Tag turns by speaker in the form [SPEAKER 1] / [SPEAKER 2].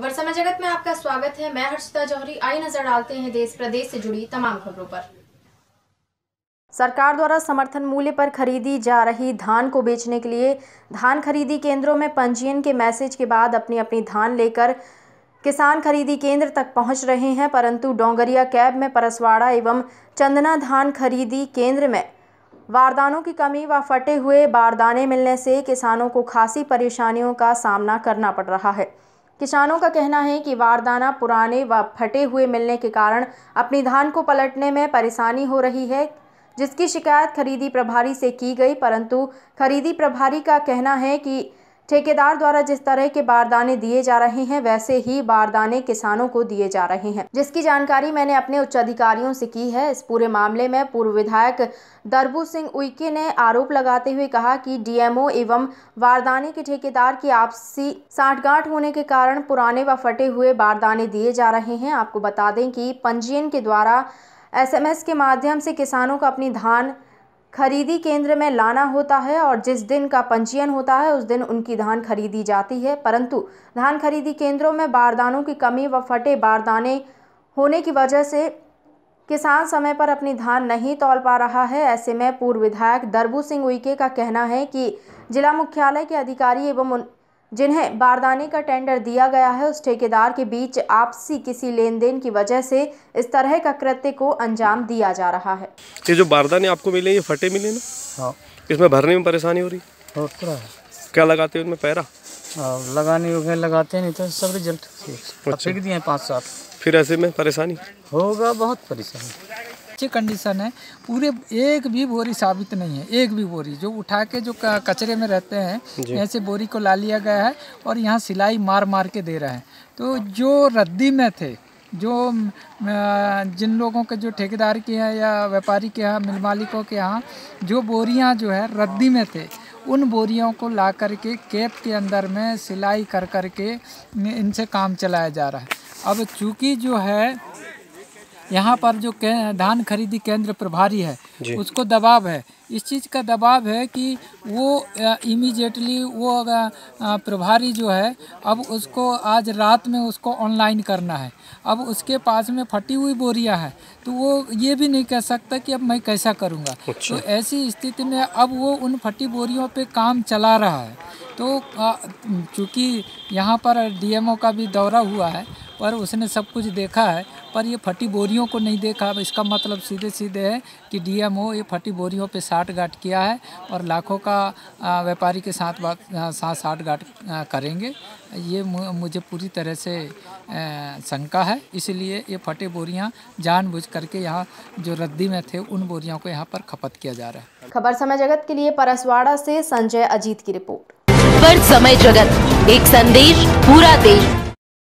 [SPEAKER 1] समय जगत में आपका स्वागत है मैं हर्षिता जौहरी आई नजर डालते हैं देश प्रदेश से जुड़ी तमाम खबरों पर सरकार द्वारा समर्थन मूल्य पर खरीदी जा रही धान को बेचने के लिए धान खरीदी केंद्रों में पंजीयन के मैसेज के बाद अपनी अपनी धान लेकर किसान खरीदी केंद्र तक पहुंच रहे हैं परंतु डोंगरिया कैब में परसवाड़ा एवं चंदना धान खरीदी केंद्र में बारदानों की कमी व फटे हुए बारदाने मिलने से किसानों को खासी परेशानियों का सामना करना पड़ रहा है किसानों का कहना है कि वारदाना पुराने व फटे हुए मिलने के कारण अपनी धान को पलटने में परेशानी हो रही है जिसकी शिकायत खरीदी प्रभारी से की गई परंतु खरीदी प्रभारी का कहना है कि ठेकेदार द्वारा जिस तरह के बारदाने दिए जा रहे हैं वैसे ही बारदाने किसानों को दिए जा रहे हैं जिसकी जानकारी मैंने अपने उच्च अधिकारियों से की है इस पूरे मामले में पूर्व विधायक दरबू सिंह उइके ने आरोप लगाते हुए कहा कि डीएमओ एवं बारदाने के ठेकेदार की आपसी साठगांठ होने के कारण पुराने व फटे हुए बारदाने दिए जा रहे हैं आपको बता दें कि पंजीयन के द्वारा एसएमएस के माध्यम से किसानों का अपनी धान खरीदी केंद्र में लाना होता है और जिस दिन का पंजीयन होता है उस दिन उनकी धान खरीदी जाती है परंतु धान खरीदी केंद्रों में बारदानों की कमी व फटे बारदाने होने की वजह से किसान समय पर अपनी धान नहीं तौल पा रहा है ऐसे में पूर्व विधायक दरबू सिंह उइके का कहना है कि जिला मुख्यालय के अधिकारी एवं जिन्हें बारदाने का टेंडर दिया गया है उस ठेकेदार के बीच आपसी किसी लेन देन की वजह से इस तरह का कृत्य को अंजाम दिया जा रहा है ये जो बारदाने आपको मिले ये फटे मिले ना हाँ इसमें भरने में परेशानी हो रही है क्या लगाते हैं पैरा
[SPEAKER 2] हाँ, लगाने हो लगाते नहीं तो सब रिजल्ट
[SPEAKER 1] अच्छा। दिए पाँच सात फिर ऐसे में परेशानी होगा बहुत परेशानी
[SPEAKER 2] अच्छी कंडीशन है पूरे एक भी बोरी साबित नहीं है एक भी बोरी जो उठा के जो कचरे में रहते हैं ऐसे बोरी को ला लिया गया है और यहाँ सिलाई मार मार के दे रहा है तो जो रद्दी में थे जो जिन लोगों के जो ठेकेदार के हैं या व्यापारी के यहाँ मिल मालिकों के यहाँ जो बोरियाँ जो है रद्दी में थे उन बोरियों को ला कर के कैप के अंदर में सिलाई कर कर के इनसे काम चलाया जा रहा है अब चूँकि जो है यहाँ पर जो धान खरीदी केंद्र प्रभारी है उसको दबाव है इस चीज़ का दबाव है कि वो इमीजिएटली वो प्रभारी जो है अब उसको आज रात में उसको ऑनलाइन करना है अब उसके पास में फटी हुई बोरियां हैं तो वो ये भी नहीं कह सकता कि अब मैं कैसा करूँगा अच्छा। तो ऐसी स्थिति में अब वो उन फटी बोरियों पे काम चला रहा है तो चूँकि यहाँ पर डीएमओ का भी दौरा हुआ है पर उसने सब कुछ देखा है पर ये फटी बोरियों को नहीं देखा अब इसका मतलब सीधे सीधे है कि डीएमओ ये फटी बोरियों पे साठ घाट किया है और लाखों का व्यापारी के साथ बात साथ साठगांठ करेंगे ये मुझे पूरी तरह से शंका है इसलिए ये फटे बोरियां जानबूझ करके यहाँ जो रद्दी में थे उन बोरियों को यहाँ पर खपत किया जा रहा
[SPEAKER 1] है खबर समय जगत के लिए परसवाड़ा से संजय अजीत की रिपोर्ट समय जगत एक संदेश पूरा देश